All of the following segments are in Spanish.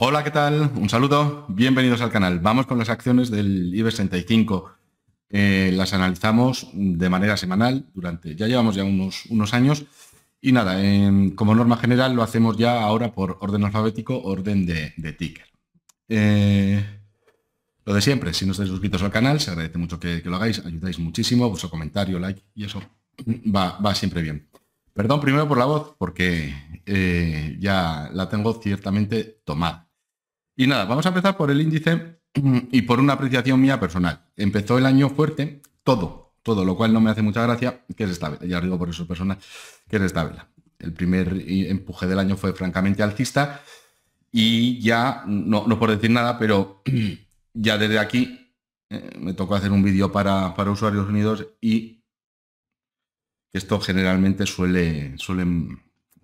Hola, ¿qué tal? Un saludo, bienvenidos al canal. Vamos con las acciones del IBEX 35. Eh, las analizamos de manera semanal durante, ya llevamos ya unos, unos años. Y nada, como norma general lo hacemos ya ahora por orden alfabético, orden de, ticker. Eh, lo de siempre, si no estáis suscritos al canal, se agradece mucho que, lo hagáis, ayudáis muchísimo, vuestro comentario, like y eso va, siempre bien. Perdón primero por la voz, porque eh, ya la tengo ciertamente tomada. Y nada, vamos a empezar por el índice mm, y por una apreciación mía personal. Empezó el año fuerte, todo, todo, lo cual no me hace mucha gracia, que es esta vela, ya os digo por eso personal, que es esta vela. El primer empuje del año fue francamente alcista y ya, no, no por decir nada, pero ya desde aquí eh, me tocó hacer un vídeo para, para usuarios unidos y esto generalmente suele, suele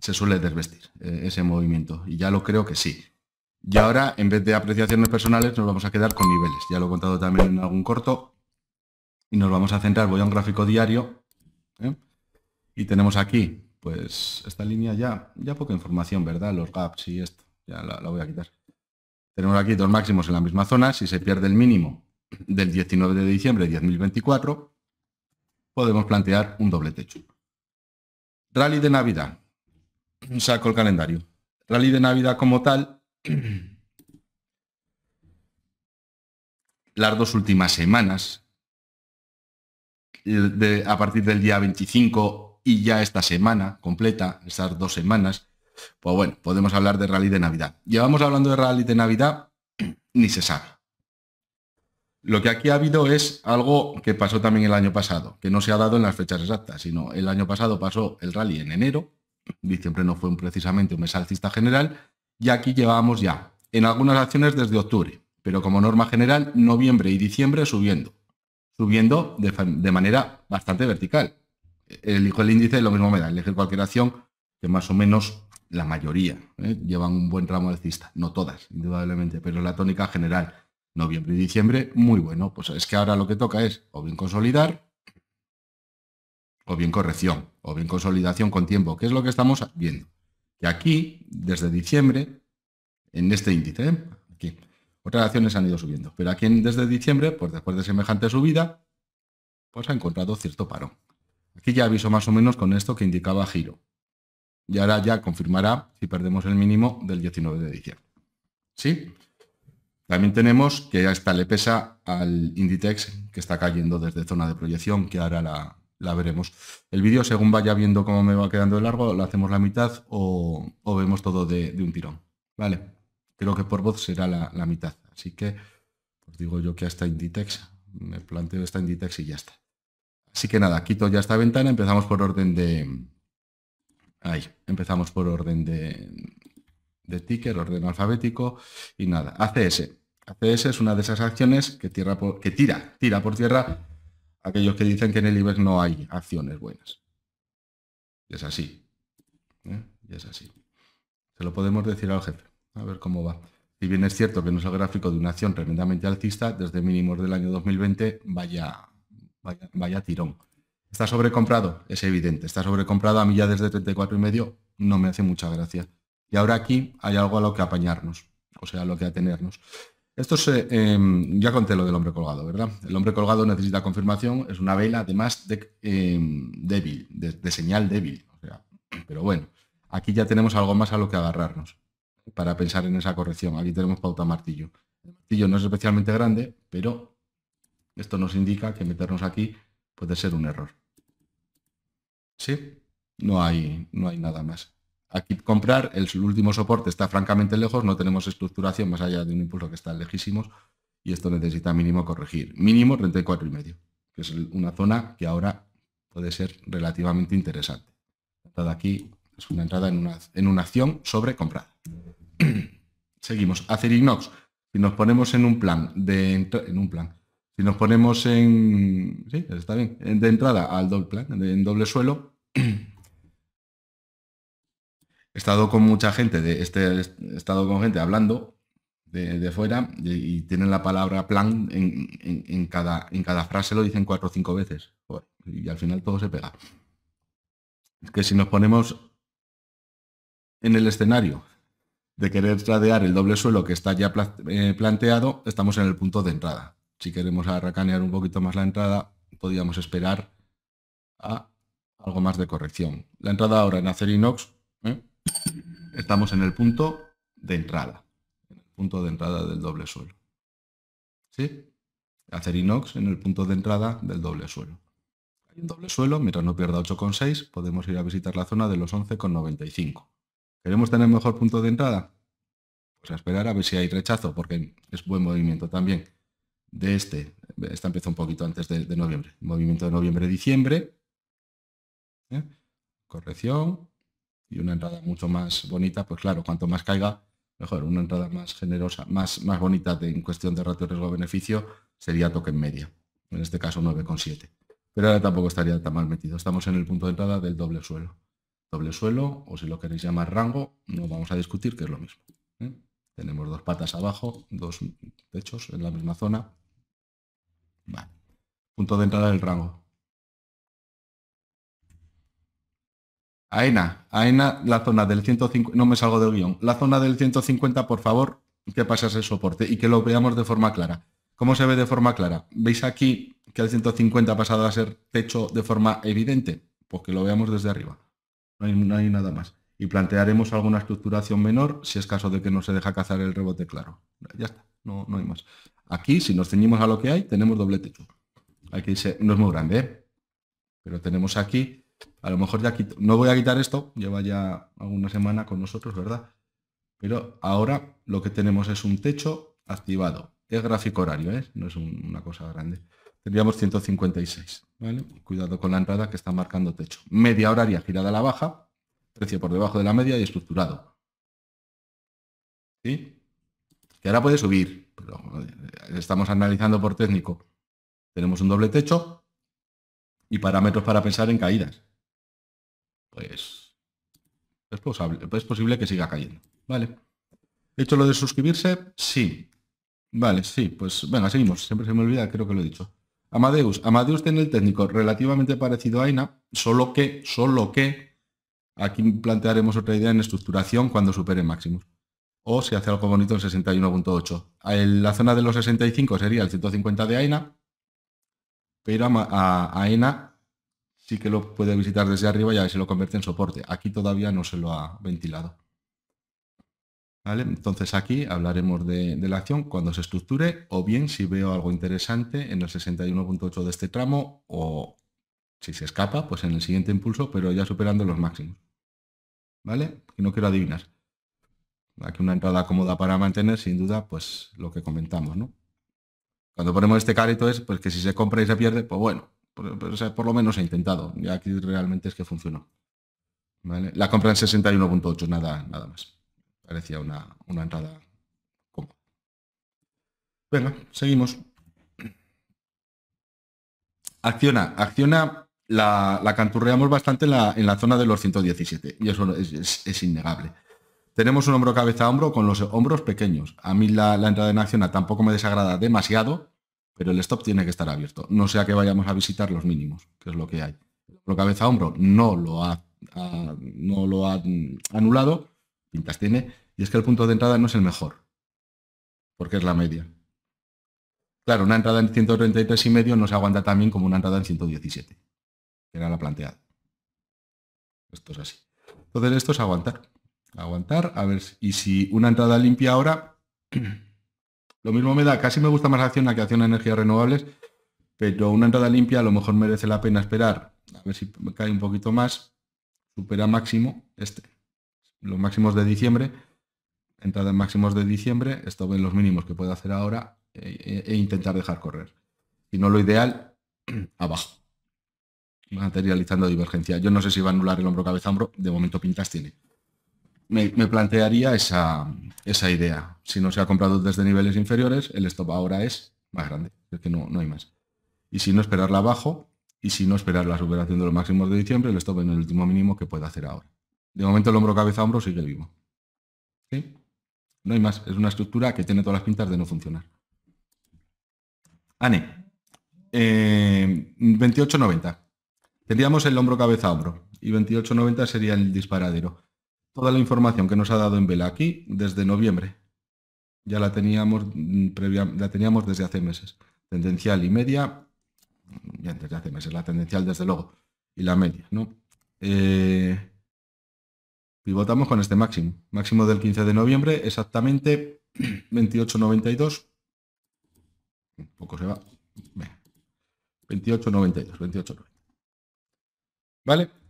se suele desvestir eh, ese movimiento y ya lo creo que sí y ahora, en vez de apreciaciones personales, nos vamos a quedar con niveles. Ya lo he contado también en algún corto. Y nos vamos a centrar, voy a un gráfico diario. ¿eh? Y tenemos aquí, pues, esta línea ya, ya poca información, ¿verdad? Los gaps y esto. Ya la, voy a quitar. Tenemos aquí dos máximos en la misma zona. Si se pierde el mínimo del 19 de diciembre de 2024, podemos plantear un doble techo. Rally de Navidad. Saco el calendario. Rally de Navidad como tal las dos últimas semanas, a partir del día 25 y ya esta semana completa, estas dos semanas, pues bueno, podemos hablar de rally de Navidad. Llevamos hablando de rally de Navidad, ni se sabe. Lo que aquí ha habido es algo que pasó también el año pasado, que no se ha dado en las fechas exactas, sino el año pasado pasó el rally en enero, diciembre no fue precisamente un mes alcista general, y aquí llevamos ya, en algunas acciones desde octubre, pero como norma general, noviembre y diciembre subiendo, subiendo de, manera bastante vertical. Elijo el índice, lo mismo me da, elegir cualquier acción que más o menos la mayoría ¿eh? llevan un buen tramo alcista, no todas, indudablemente, pero la tónica general, noviembre y diciembre, muy bueno. Pues es que ahora lo que toca es o bien consolidar, o bien corrección, o bien consolidación con tiempo, que es lo que estamos viendo que aquí, desde diciembre, en este índice, ¿eh? aquí, otras acciones han ido subiendo, pero aquí desde diciembre, pues después de semejante subida, pues ha encontrado cierto paro. Aquí ya aviso más o menos con esto que indicaba giro. Y ahora ya confirmará si perdemos el mínimo del 19 de diciembre. ¿Sí? También tenemos que está le pesa al Inditex, que está cayendo desde zona de proyección, que ahora la, la veremos. El vídeo, según vaya viendo cómo me va quedando de largo, lo hacemos la mitad o, vemos todo de, un tirón. Vale, creo que por voz será la, mitad. Así que os digo yo que hasta Inditex, me planteo esta Inditex y ya está. Así que nada, quito ya esta ventana, empezamos por orden de... Ahí, empezamos por orden de, de ticker, orden alfabético y nada, ACS. ACS es una de esas acciones que, tierra que tira, tira por tierra aquellos que dicen que en el IBEX no hay acciones buenas. Y es así. ¿eh? Y es así. Se lo podemos decir al jefe. A ver cómo va. Si bien es cierto que no es el gráfico de una acción tremendamente alcista, desde mínimos del año 2020, vaya, vaya, vaya tirón. ¿Está sobrecomprado? Es evidente. Está sobrecomprado. A mí ya desde 34 y medio no me hace mucha gracia. Y ahora aquí hay algo a lo que apañarnos, o sea, a lo que atenernos. Esto se, em, ya conté lo del hombre colgado, ¿verdad? El hombre colgado necesita confirmación, es una vela además de, em, débil, de, señal débil. pero bueno, aquí ya tenemos algo más a lo que agarrarnos para pensar en esa corrección. Aquí tenemos pauta martillo. martillo no es especialmente grande, pero esto nos indica que meternos aquí puede ser un error. ¿Sí? No hay, no hay nada más. Aquí comprar, el último soporte está francamente lejos, no tenemos estructuración más allá de un impulso que está lejísimos y esto necesita mínimo corregir. Mínimo 34,5, que es una zona que ahora puede ser relativamente interesante. aquí es una entrada en una, en una acción sobre comprada. Seguimos. hacer inox Si nos ponemos en un plan de en un plan, si nos ponemos en está bien, de entrada al doble plan, en doble suelo, he estado con mucha gente, de este, estado con gente hablando de, fuera y, tienen la palabra plan en, cada, en cada frase, lo dicen cuatro o cinco veces. y al final todo se pega. Es que si nos ponemos en el escenario de querer tradear el doble suelo que está ya eh, planteado, estamos en el punto de entrada. Si queremos arracanear un poquito más la entrada, podríamos esperar a algo más de corrección. La entrada ahora en inox estamos en el punto de entrada, en el punto de entrada del doble suelo. ¿Sí? Hacer inox en el punto de entrada del doble suelo. Hay un doble suelo, mientras no pierda 8,6, podemos ir a visitar la zona de los 11,95. ¿Queremos tener mejor punto de entrada? Pues a esperar a ver si hay rechazo, porque es buen movimiento también. De este, esta empieza un poquito antes de, noviembre. Movimiento de noviembre-diciembre. ¿Eh? Corrección, y una entrada mucho más bonita, pues claro, cuanto más caiga, mejor. Una entrada más generosa, más, más bonita en cuestión de ratio riesgo-beneficio sería toque en media. En este caso 9,7. Pero ahora tampoco estaría tan mal metido. Estamos en el punto de entrada del doble suelo. Doble suelo, o si lo queréis llamar rango, no vamos a discutir que es lo mismo. ¿eh? Tenemos dos patas abajo, dos techos en la misma zona. Punto de entrada del rango. AENA, AENA, la zona del 150, no me salgo del guión, la zona del 150, por favor, que pase el soporte y que lo veamos de forma clara. ¿Cómo se ve de forma clara? ¿Veis aquí que el 150 ha pasado a ser techo de forma evidente? Pues que lo veamos desde arriba. No hay, nada más. Y plantearemos alguna estructuración menor si es caso de que no se deja cazar el rebote claro. Ya está, no, no hay más. Aquí, si nos ceñimos a lo que hay, tenemos doble techo. Aquí se, no es muy grande, ¿eh? pero tenemos aquí a lo mejor ya quito, no voy a quitar esto, lleva ya alguna semana con nosotros, ¿verdad? Pero ahora lo que tenemos es un techo activado. Es gráfico horario, ¿eh? no es una cosa grande. Tendríamos 156, ¿vale? Cuidado con la entrada que está marcando techo. Media horaria girada a la baja, precio por debajo de la media y estructurado. ¿Sí? Que ahora puede subir, pero eh, estamos analizando por técnico. Tenemos un doble techo y parámetros para pensar en caídas pues es, posible, posible que siga cayendo. Vale. ¿He lo de suscribirse? Sí. Vale, sí, pues venga, seguimos. Siempre se me olvida, creo que lo he dicho. Amadeus. Amadeus tiene el técnico relativamente parecido a Aina, solo que, solo que, aquí plantearemos otra idea en estructuración cuando supere máximo. O si hace algo bonito en 61.8. La zona de los 65 sería el 150 de Aina, pero a, a, Aina sí que lo puede visitar desde arriba y se lo convierte en soporte. Aquí todavía no se lo ha ventilado. Entonces aquí hablaremos de, la acción cuando se estructure o bien si veo algo interesante en el 61.8 de este tramo o si se escapa, pues en el siguiente impulso, pero ya superando los máximos. ¿Vale? Y no quiero adivinar. Aquí una entrada cómoda para mantener, sin duda, pues lo que comentamos, Cuando ponemos este carrito es pues que si se compra y se pierde, pues bueno, por, lo menos he intentado. Y aquí realmente es que funcionó. La compra en 61.8, nada, nada más. Parecía una, entrada cómoda. Venga, seguimos. Acciona, acciona la, canturreamos bastante en la, zona de los 117 y eso es, innegable. Tenemos un hombro cabeza a hombro con los hombros pequeños. A mí la, la entrada en ACCIONA tampoco me desagrada demasiado, pero el stop tiene que estar abierto, no sea que vayamos a visitar los mínimos, que es lo que hay. Lo cabeza a hombro no lo ha, no lo mm, anulado, pintas tiene, y es que el punto de entrada no es el mejor, porque es la media. Claro, una entrada en 133 y medio no se aguanta tan bien como una entrada en 117, que era la planteada. Esto es así. Entonces esto es aguantar. Aguantar, a ver, y si una entrada limpia ahora, Lo mismo me da, casi me gusta más acción a que acción a energías renovables, pero una entrada limpia a lo mejor merece la pena esperar. A ver si me cae un poquito más. Supera máximo este. Los máximos de diciembre. Entrada en máximos de diciembre. Esto ven los mínimos que puedo hacer ahora e, e, e, intentar dejar correr. Si no, lo ideal, abajo. Materializando divergencia. Yo no sé si va a anular el hombro cabeza hombro. De momento pintas tiene me, plantearía esa, idea. Si no se ha comprado desde niveles inferiores, el stop ahora es más grande, es que no, no hay más. Y si no esperarla abajo, y si no esperar la superación de los máximos de diciembre, el stop en el último mínimo que puede hacer ahora. De momento el hombro cabeza hombro sigue vivo. No hay más. Es una estructura que tiene todas las pintas de no funcionar. Ane, eh, 28.90. Tendríamos el hombro cabeza hombro y 28.90 sería el disparadero toda la información que nos ha dado en vela aquí desde noviembre. Ya la teníamos, mm, previa, la teníamos desde hace meses. Tendencial y media, ya desde hace meses, la tendencial desde luego, y la media, ¿no? Eh, pivotamos con este máximo. Máximo del 15 de noviembre, exactamente 28.92. Un poco se va. 28.92, 28.90. ¿Vale?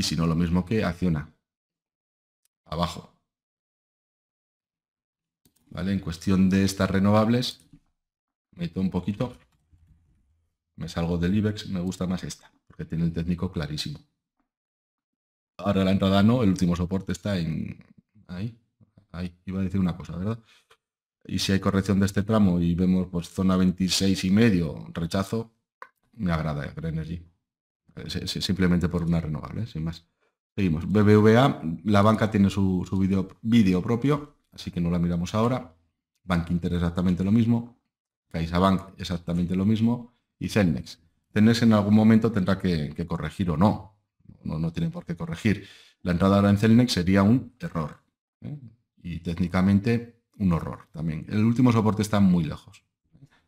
y si no, lo mismo que acciona. Abajo. ¿Vale? En cuestión de estas renovables, meto un poquito, me salgo del IBEX, me gusta más esta, porque tiene el técnico clarísimo. Ahora la entrada no, el último soporte está en... Ahí, iba a decir una cosa, ¿verdad? Y si hay corrección de este tramo y vemos pues zona 26 y medio, rechazo, me agrada Green Energy simplemente por una renovable, sin más. Seguimos. BBVA, la banca tiene su, su video, propio, así que no la miramos ahora. Bank Inter exactamente lo mismo. CaixaBank exactamente lo mismo. Y Celnex. Celnex en algún momento tendrá que, corregir o no. no. no. tiene por qué corregir. La entrada ahora en Celnex sería un error. ¿eh? Y técnicamente un horror también. El último soporte está muy lejos.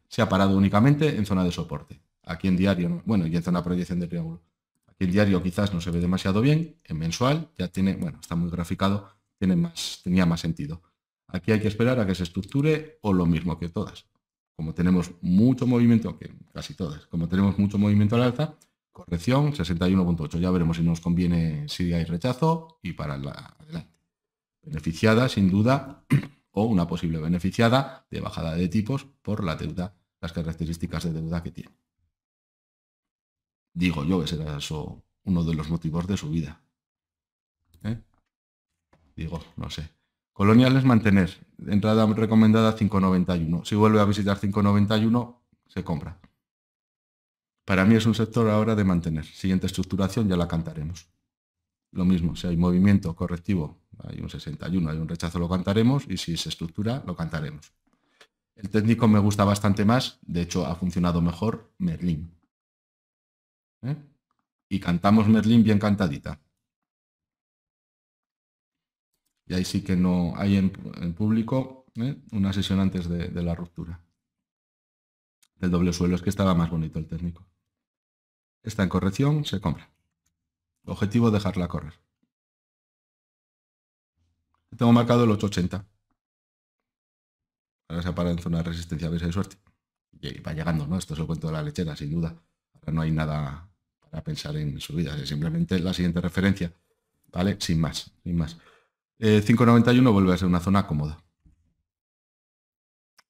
Se ha parado únicamente en zona de soporte. Aquí en diario, bueno, y en zona proyección de triángulo. Aquí en diario quizás no se ve demasiado bien, en mensual ya tiene, bueno, está muy graficado, tiene más, tenía más sentido. Aquí hay que esperar a que se estructure o lo mismo que todas. Como tenemos mucho movimiento, que casi todas, como tenemos mucho movimiento al alza, corrección 61.8. Ya veremos si nos conviene si hay rechazo y para adelante. Beneficiada, sin duda, o una posible beneficiada de bajada de tipos por la deuda, las características de deuda que tiene. Digo yo que será eso uno de los motivos de su vida. ¿Eh? Digo, no sé. Coloniales mantener. Entrada recomendada 591. Si vuelve a visitar 591, se compra. Para mí es un sector ahora de mantener. Siguiente estructuración ya la cantaremos. Lo mismo, si hay movimiento correctivo, hay un 61, hay un rechazo, lo cantaremos y si se estructura, lo cantaremos. El técnico me gusta bastante más, de hecho ha funcionado mejor Merlín. ¿eh? Y cantamos Merlín bien cantadita. Y ahí sí que no hay en, público ¿eh? una sesión antes de, la ruptura. Del doble suelo, es que estaba más bonito el técnico. Está en corrección, se compra. Objetivo, dejarla correr. Tengo marcado el 880. Ahora se para en zona de resistencia, a ver suerte. Y va llegando, ¿no? Esto es el cuento de la lechera, sin duda. Ahora no hay nada a pensar en su vida. Es simplemente la siguiente referencia, ¿vale? Sin más, sin más. 5.91 eh, vuelve a ser una zona cómoda.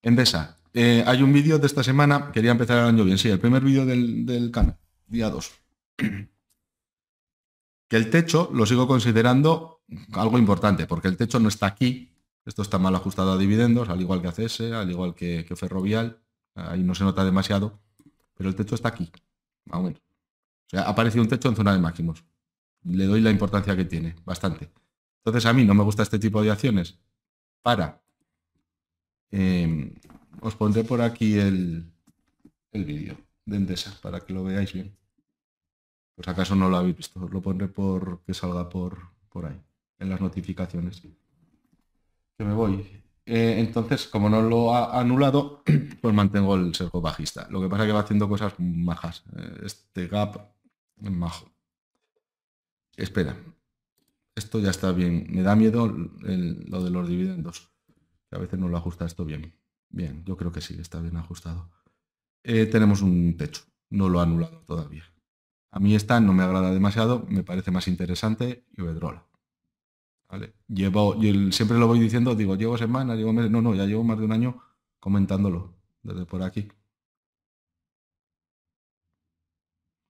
Endesa. Eh, hay un vídeo de esta semana, quería empezar el año bien, sí, el primer vídeo del, canal, día 2. Que el techo lo sigo considerando algo importante, porque el techo no está aquí, esto está mal ajustado a dividendos, al igual que ACS, al igual que, Ferrovial, ahí no se nota demasiado, pero el techo está aquí, ha aparecido un techo en zona de máximos. Le doy la importancia que tiene, bastante. Entonces a mí no me gusta este tipo de acciones. Para. Em, os pondré por aquí el, vídeo de Endesa para que lo veáis bien. Pues acaso no lo habéis visto, lo pondré por que salga por, por ahí, en las notificaciones. Que me voy. Eh, entonces, como no lo ha anulado, pues mantengo el sesgo bajista. Lo que pasa es que va haciendo cosas majas. Eh, este gap Majo. Espera. Esto ya está bien. Me da miedo lo de los dividendos. a veces no lo ajusta esto bien. Bien, yo creo que sí, está bien ajustado. Eh, tenemos un techo. No lo ha anulado todavía. A mí esta no me agrada demasiado. Me parece más interesante y ¿Vale? Llevo, siempre lo voy diciendo, digo, llevo semanas, llevo meses. No, no, ya llevo más de un año comentándolo desde por aquí.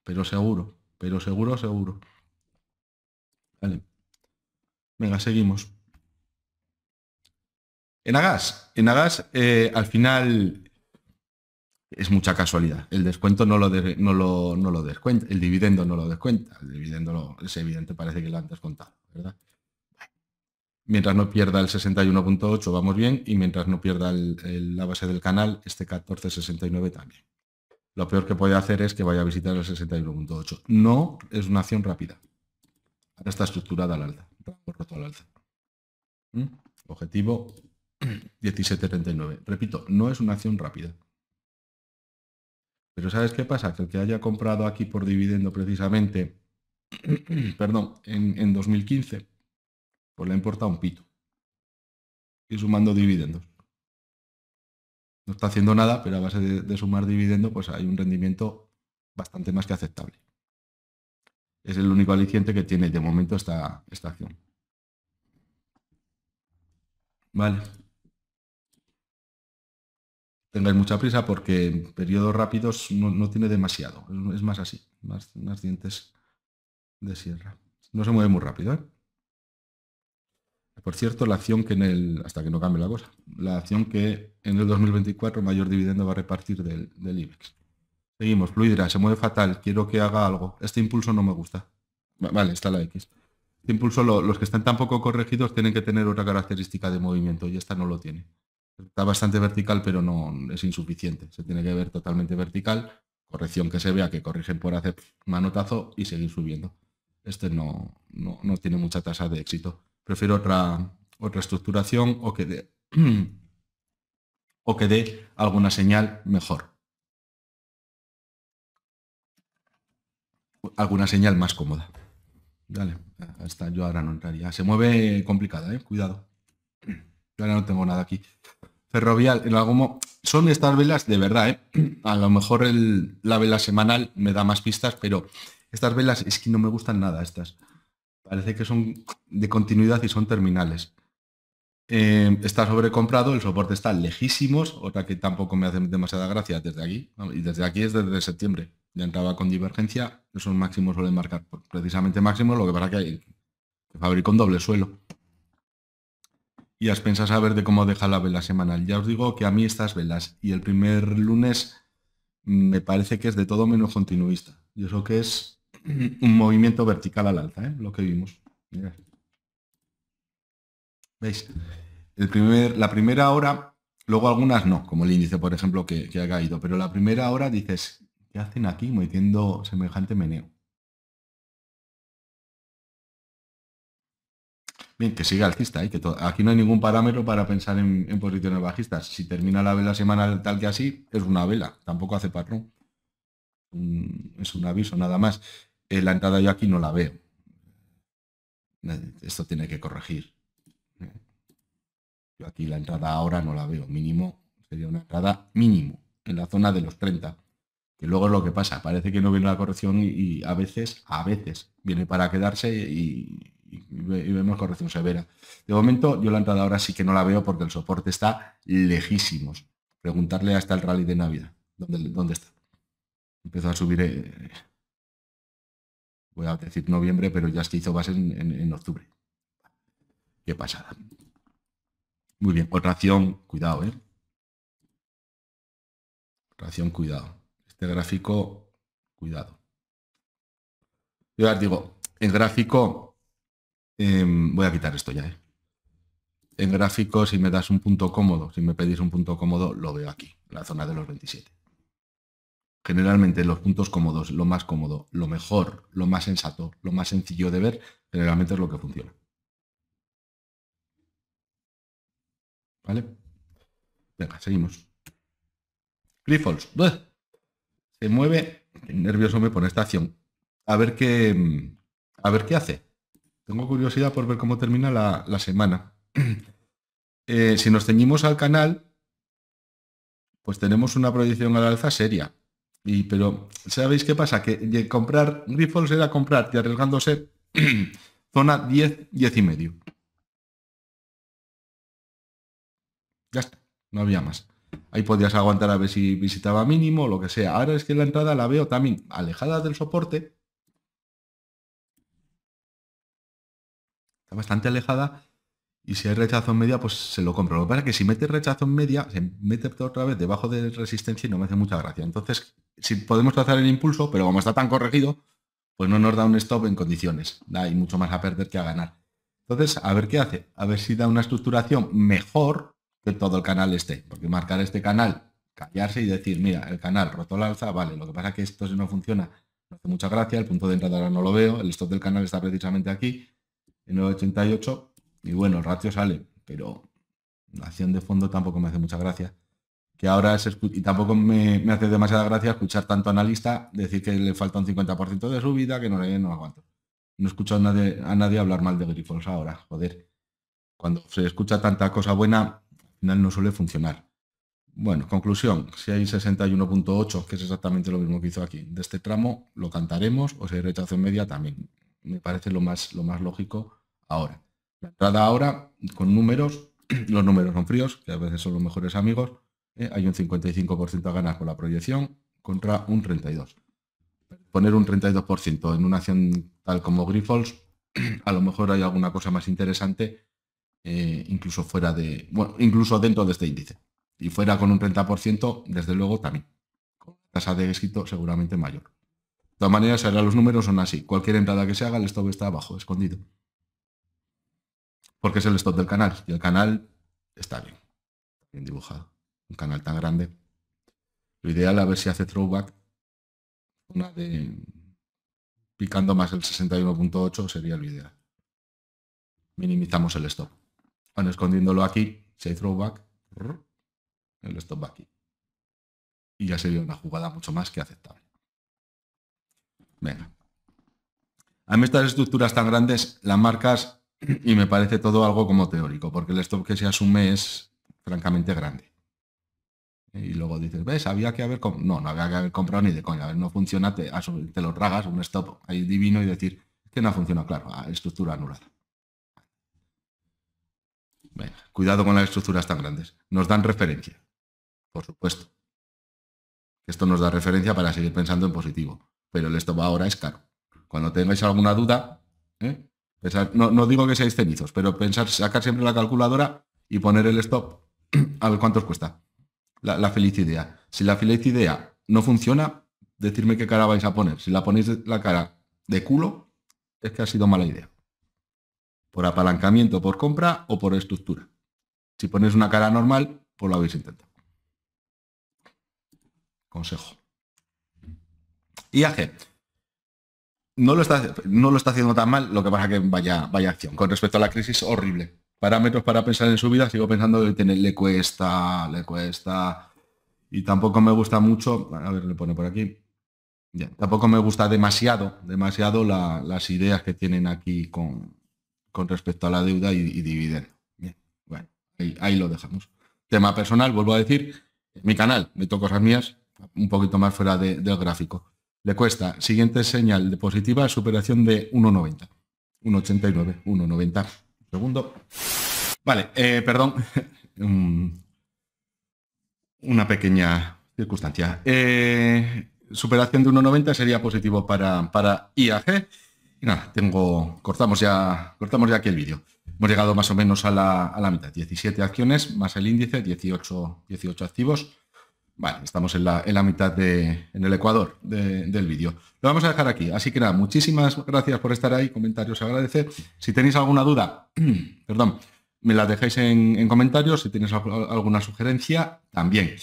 Pero seguro pero seguro, seguro. Vale. Venga, seguimos. En Agas, en Agas eh, al final es mucha casualidad. El descuento no lo, no, lo, no lo descuenta, el dividendo no lo descuenta. El dividendo es evidente, parece que lo han descontado, ¿verdad? Mientras no pierda el 61.8 vamos bien y mientras no pierda la base del canal, este 14.69 también. Lo peor que puede hacer es que vaya a visitar el 61.8. No es una acción rápida. Ahora está estructurada al alza. ¿Mm? Objetivo 17.39. Repito, no es una acción rápida. Pero ¿sabes qué pasa? Que el que haya comprado aquí por dividendo precisamente, perdón, en, en 2015, pues le ha importado un pito. Y sumando dividendos no está haciendo nada, pero a base de, sumar dividendo, pues hay un rendimiento bastante más que aceptable. Es el único aliciente que tiene de momento esta, esta acción. Vale. Tengáis mucha prisa porque en periodos rápidos no, tiene demasiado. Es más así, más, más dientes de sierra. No se mueve muy rápido, ¿eh? Por cierto, la acción que en el, hasta que no cambie la cosa, la acción que en el 2024 mayor dividendo va a repartir del, del IBEX. Seguimos, Fluidra, se mueve fatal, quiero que haga algo. Este impulso no me gusta. Vale, está la X. Este impulso, los que están tan poco corregidos tienen que tener otra característica de movimiento y esta no lo tiene. Está bastante vertical, pero no es insuficiente. Se tiene que ver totalmente vertical, corrección que se vea, que corrigen por hacer manotazo y seguir subiendo. Este no, no tiene mucha tasa de éxito prefiero otra, otra estructuración o que dé, o que dé alguna señal mejor. Alguna señal más cómoda. Dale, hasta yo ahora no entraría. Se mueve complicada, ¿eh? cuidado. Yo ahora no tengo nada aquí. Ferrovial, en algún son estas velas de verdad, ¿eh? A lo mejor la vela semanal me da más pistas, pero estas velas es que no me gustan nada estas. Parece que son de continuidad y son terminales. Eh, está sobrecomprado, el soporte está lejísimos, otra que tampoco me hace demasiada gracia desde aquí. Y desde aquí es desde septiembre. Ya entraba con divergencia, esos máximos suelen marcar precisamente máximos, lo que pasa que, hay, que fabricó un doble suelo. Y has pensado a ver de cómo deja la vela semanal. Ya os digo que a mí estas velas y el primer lunes me parece que es de todo menos continuista. Y eso que es un movimiento vertical al alza, ¿eh? lo que vimos. ¿Veis? El primer, la primera hora, luego algunas no, como el índice, por ejemplo, que, ha caído, pero la primera hora dices, ¿qué hacen aquí metiendo semejante meneo? Bien, que siga alcista, ¿eh? que aquí no hay ningún parámetro para pensar en, posiciones bajistas. Si termina la vela semanal tal que así, es una vela, tampoco hace patrón. es un aviso nada más la entrada yo aquí no la veo. Eh, esto tiene que corregir. Eh, yo aquí la entrada ahora no la veo. Mínimo sería una entrada mínimo en la zona de los 30. Que luego es lo que pasa. Parece que no viene la corrección y, a veces, a veces, viene para quedarse y, vemos corrección severa. De momento yo la entrada ahora sí que no la veo porque el soporte está lejísimos. Preguntarle hasta el rally de Navidad. ¿Dónde, dónde está? Empezó a subir... Eh, voy a decir noviembre, pero ya se hizo base en, octubre. Qué pasada. Muy bien, otra pues ración, cuidado, ¿eh? Ración, cuidado. Este gráfico, cuidado. Yo os digo, en gráfico, em, voy a quitar esto ya, ¿eh? En gráfico, si me das un punto cómodo, si me pedís un punto cómodo, lo veo aquí, la zona de los 27 generalmente los puntos cómodos, lo más cómodo, lo mejor, lo más sensato, lo más sencillo de ver, generalmente es lo que funciona. ¿Vale? Venga, seguimos. Grifols. Se mueve. Qué nervioso me pone esta acción. A ver qué. A ver qué hace. Tengo curiosidad por ver cómo termina la, semana. Eh, si nos ceñimos al canal, pues tenemos una proyección al alza seria. Y, pero, ¿sabéis qué pasa? Que comprar Grifols era comprar y arriesgándose zona 10, 10 y medio. Ya está, no había más. Ahí podías aguantar a ver si visitaba mínimo o lo que sea. Ahora es que la entrada la veo también alejada del soporte. Está bastante alejada. Y si hay rechazo en media, pues se lo compro. Lo que pasa es que si metes rechazo en media, se mete otra vez debajo de resistencia y no me hace mucha gracia. Entonces, si podemos trazar el impulso, pero como está tan corregido, pues no nos da un stop en condiciones. Hay mucho más a perder que a ganar. Entonces, a ver qué hace. A ver si da una estructuración mejor que todo el canal este. Porque marcar este canal, callarse y decir, mira, el canal roto la alza, vale. Lo que pasa es que esto si no funciona, no hace mucha gracia. El punto de entrada ahora no lo veo. El stop del canal está precisamente aquí, en 988. Y bueno, el ratio sale, pero la acción de fondo tampoco me hace mucha gracia ahora es, y tampoco me, hace demasiada gracia escuchar tanto analista decir que le falta un 50% de su vida, que no, no aguanto. No escucho a nadie, a nadie hablar mal de Grifols ahora, joder. Cuando se escucha tanta cosa buena, al final no suele funcionar. Bueno, conclusión, si hay 61.8, que es exactamente lo mismo que hizo aquí, de este tramo lo cantaremos o si hay rechazo en media también. Me parece lo más, lo más lógico ahora. La entrada ahora con números, los números son fríos, que a veces son los mejores amigos, eh, hay un 55% a ganar con la proyección contra un 32%. Poner un 32% en una acción tal como Grifols, a lo mejor hay alguna cosa más interesante, eh, incluso fuera de, bueno, incluso dentro de este índice. Y fuera con un 30%, desde luego también. Con tasa de éxito seguramente mayor. De todas maneras, ahora los números son así. Cualquier entrada que se haga, el stop está abajo, escondido. Porque es el stop del canal. Y el canal está bien. Bien dibujado canal tan grande. Lo ideal a ver si hace throwback, picando más el 61.8 sería lo ideal. Minimizamos el stop. Bueno, escondiéndolo aquí, si hay throwback, el stop aquí. Y ya sería una jugada mucho más que aceptable. Venga. A mí estas estructuras tan grandes las marcas y me parece todo algo como teórico, porque el stop que se asume es francamente grande. Y luego dices, ¿ves? Había que haber No, no había que haber comprado ni de coña. A ver, no funciona, te, te lo tragas un stop ahí divino y decir que no funciona, claro, estructura anulada. Venga, cuidado con las estructuras tan grandes. Nos dan referencia, por supuesto. Esto nos da referencia para seguir pensando en positivo. Pero el stop ahora es caro. Cuando tengáis alguna duda, ¿eh? no, digo que seáis cenizos, pero pensar, sacar siempre la calculadora y poner el stop ver cuánto os cuesta la, feliz idea. Si la feliz idea no funciona, decirme qué cara vais a poner. Si la ponéis la cara de culo, es que ha sido mala idea. Por apalancamiento, por compra o por estructura. Si ponéis una cara normal, pues lo habéis intentado. Consejo. IAG. No lo, está, no lo está haciendo tan mal, lo que pasa que vaya, vaya acción. Con respecto a la crisis, horrible parámetros para pensar en su vida, sigo pensando que tener, le cuesta, le cuesta. Y tampoco me gusta mucho, a ver, le pone por aquí. Ya, tampoco me gusta demasiado, demasiado las ideas que tienen aquí con, con respecto a la deuda y, y dividendo. Bien, bueno, ahí, lo dejamos. Tema personal, vuelvo a decir, mi canal, me toco cosas mías, un poquito más fuera del gráfico. Le cuesta, siguiente señal de positiva, superación de 1,90, 1,89, 1,90. Segundo. Vale, eh, perdón. Una pequeña circunstancia. Eh, superación de 1,90 sería positivo para, para IAG. nada, tengo, cortamos ya, cortamos ya aquí el vídeo. Hemos llegado más o menos a la, a la mitad. 17 acciones más el índice, 18, 18 activos. Vale, estamos en la, mitad de, en el ecuador del vídeo. Lo vamos a dejar aquí. Así que nada, muchísimas gracias por estar ahí. Comentarios agradecer. Si tenéis alguna duda, perdón, me la dejáis en, comentarios. Si tenéis alguna sugerencia, también.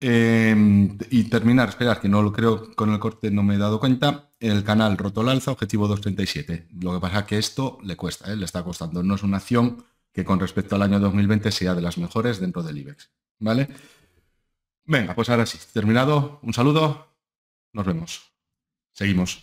Em, y terminar, esperar, que no lo creo con el corte, no me he dado cuenta. El canal alza objetivo 237. Lo que pasa es que esto le cuesta, ¿eh? le está costando. No es una acción que con respecto al año 2020 sea de las mejores dentro del IBEX. ¿Vale? Venga, pues ahora sí, terminado. Un saludo. Nos vemos. Seguimos.